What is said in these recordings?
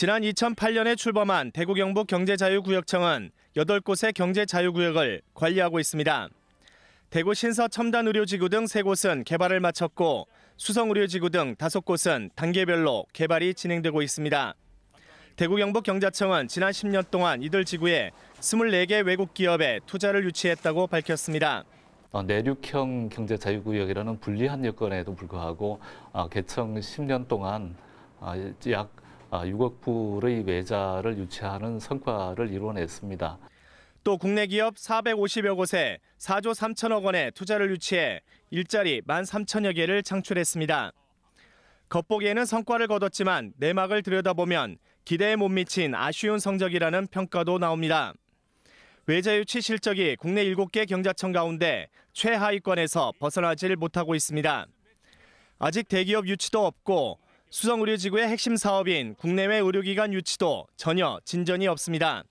지난 2008년에 출범한 대구 경북 경제자유구역청은 8곳의 경제자유구역을 관리하고 있습니다. 대구 신서 첨단의료지구 등 3곳은 개발을 마쳤고 수성의료지구 등 5곳은 단계별로 개발이 진행되고 있습니다. 대구 경북 경자청은 지난 10년 동안 이들 지구에 24개 외국 기업에 투자를 유치했다고 밝혔습니다. 어, 내륙형 경제 자유구역이라는 불리한 여건에도 불구하고 어, 개청 10년 동안 어, 약 6억 불의 외자를 유치하는 성과를 이뤄냈습니다. 또 국내 기업 450여 곳에 4조 3천억 원의 투자를 유치해 일자리 1만 3천여 개를 창출했습니다. 겉보기에는 성과를 거뒀지만 내막을 들여다보면 기대에 못 미친 아쉬운 성적이라는 평가도 나옵니다. 외자 유치 실적이 국내 7개 경자청 가운데 최하위권에서 벗어나질 못하고 있습니다. 아직 대기업 유치도 없고 수성 의료지구의 핵심 사업인 국내외 의료기관 유치도 전혀 진전이 없습니다.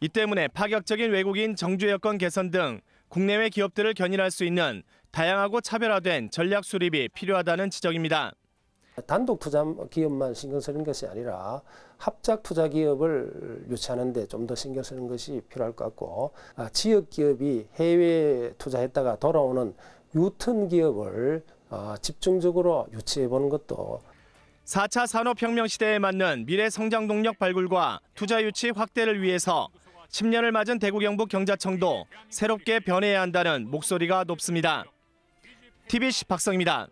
이 때문에 파격적인 외국인 정주 여건 개선 등 국내외 기업들을 견인할 수 있는 다양하고 차별화된 전략 수립이 필요하다는 지적입니다. 단독 투자 기업만 신경 쓰는 것이 아니라 합작 투자 기업을 유치하는 데 좀 더 신경 쓰는 것이 필요할 것 같고 아, 지역 기업이 해외 투자했다가 돌아오는 유턴 기업을 아, 집중적으로 유치해 보는 것도 4차 산업혁명 시대에 맞는 미래 성장 동력 발굴과 투자 유치 확대를 위해서 10년을 맞은 대구 경북 경자청도 새롭게 변해야 한다는 목소리가 높습니다. TBC 박성입니다.